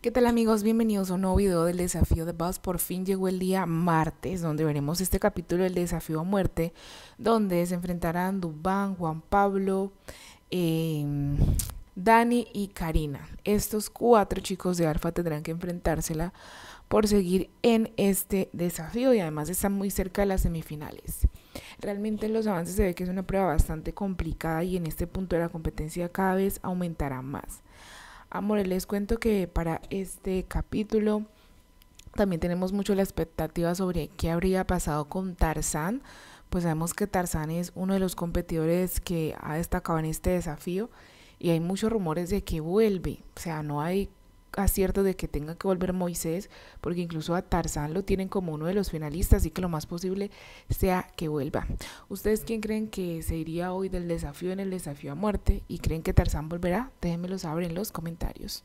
¿Qué tal amigos? Bienvenidos a un nuevo video del desafío de Buzz. Por fin llegó el día martes, donde veremos este capítulo del desafío a muerte, donde se enfrentarán Dubán, Juan Pablo, em, Dani y Karina. Estos cuatro chicos de Alfa tendrán que enfrentársela por seguir en este desafío y además están muy cerca de las semifinales. Realmente en los avances se ve que es una prueba bastante complicada y en este punto de la competencia cada vez aumentará más. Amores, les cuento que para este capítulo también tenemos mucho la expectativa sobre qué habría pasado con Tarzan, Pues sabemos que Tarzan es uno de los competidores que ha destacado en este desafío y hay muchos rumores de que vuelve. O sea, no hay acierto de que tenga que volver Moisés, porque incluso a Tarzán lo tienen como uno de los finalistas, así que lo más posible sea que vuelva. ¿Ustedes quién creen que se iría hoy del desafío en el desafío a muerte y creen que Tarzán volverá? Déjenmelo saber en los comentarios.